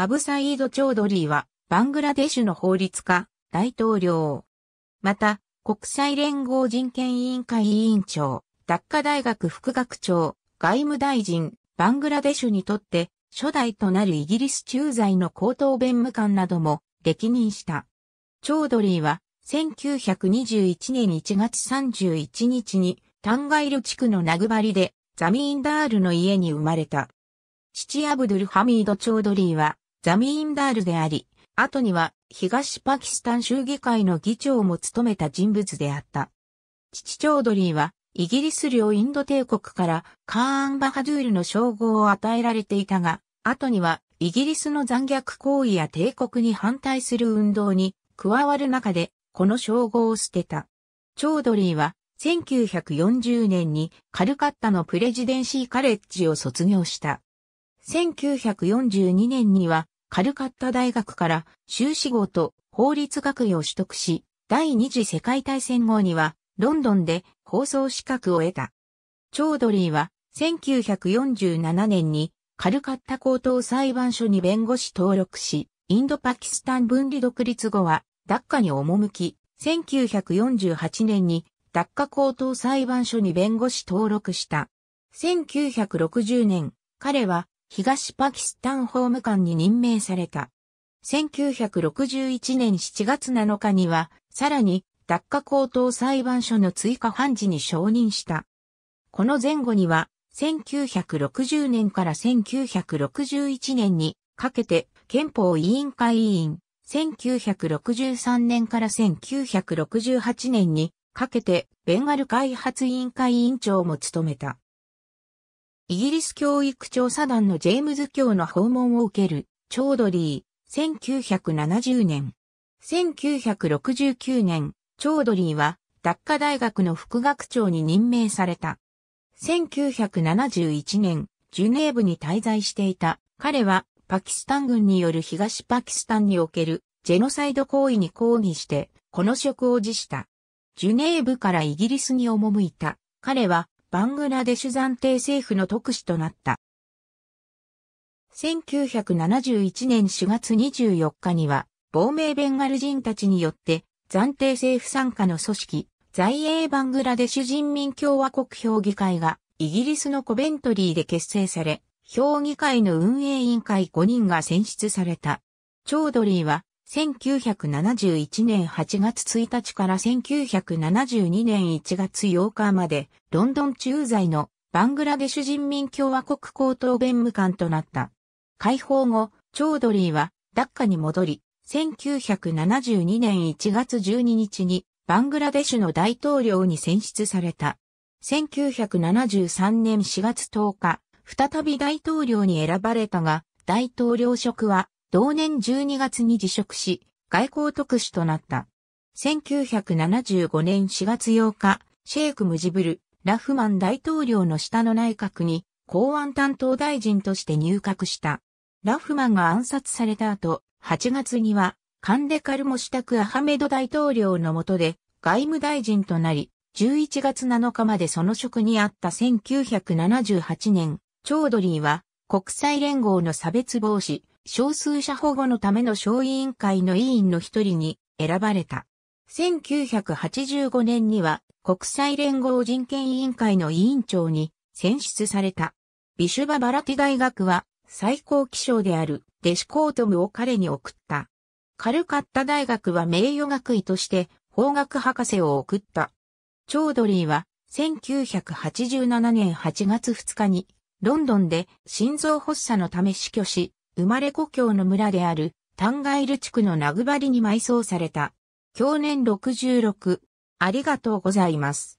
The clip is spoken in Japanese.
アブサイード・チョードリーは、バングラデシュの法律家、大統領。また、国際連合人権委員会委員長、ダッカ大学副学長、外務大臣、バングラデシュにとって、初代となるイギリス駐在の高等弁務官なども、歴任した。チョードリーは、1921年1月31日に、タンガイル地区のナグバリで、ザミーンダールの家に生まれた。父アブドゥルハミード・チョードリーは、ザミーンダールであり、後には東パキスタン州議会の議長も務めた人物であった。父チョードリーは、イギリス領インド帝国からカーン・バハドゥールの称号を与えられていたが、後にはイギリスの残虐行為や帝国に反対する運動に加わる中で、この称号を捨てた。チョードリーは、1940年にカルカッタのプレジデンシーカレッジを卒業した。1942年にはカルカッタ大学から修士号と法律学位を取得し、第二次世界大戦後にはロンドンで放送資格を得た。チョードリーは1947年にカルカッタ高等裁判所に弁護士登録し、インドパキスタン分離独立後はダッカに赴き、1948年にダッカ高等裁判所に弁護士登録した。1960年、彼は東パキスタン法務官に任命された。1961年7月7日には、さらに、ダッカ高等裁判所の追加判事に承認した。この前後には、1960年から1961年にかけて憲法委員会委員、1963年から1968年にかけてベンガル開発委員会委員長も務めた。イギリス教育調査団のジェームズ教の訪問を受ける、チョードリー、1970年。1969年、チョードリーは、ダッカ大学の副学長に任命された。1971年、ジュネーブに滞在していた。彼は、パキスタン軍による東パキスタンにおける、ジェノサイド行為に抗議して、この職を辞した。ジュネーブからイギリスに赴いた。彼は、バングラデシュ暫定政府の特使となった。1971年4月24日には、亡命ベンガル人たちによって、暫定政府参加の組織、在英バングラデシュ人民共和国評議会が、イギリスのコベントリーで結成され、評議会の運営委員会5人が選出された。チョードリーは、1971年8月1日から1972年1月8日まで、ロンドン駐在のバングラデシュ人民共和国高等弁務官となった。解放後、チョードリーはダッカに戻り、1972年1月12日にバングラデシュの大統領に選出された。1973年4月10日、再び大統領に選ばれたが、大統領職は同年12月に辞職し、外交特使となった。1975年4月8日、シェイク・ムジブル、ラフマン大統領の下の内閣に公安担当大臣として入閣した。ラフマンが暗殺された後、8月にはカンデカルモシタク・アハメド大統領の下で外務大臣となり、11月7日までその職にあった1978年、チョードリーは国際連合の差別防止、少数者保護のための小委員会の委員の一人に選ばれた。1985年には国際連合人権委員会の委員長に選出された。ビシュバ・バラティ大学は最高気象であるデシコートムを彼に送った。カルカッタ大学は名誉学位として法学博士を送った。チョードリーは1987年8月2日にロンドンで心臓発作のため死去し、生まれ故郷の村であるタンガイル地区のナグバリに埋葬された。去年66。ありがとうございます。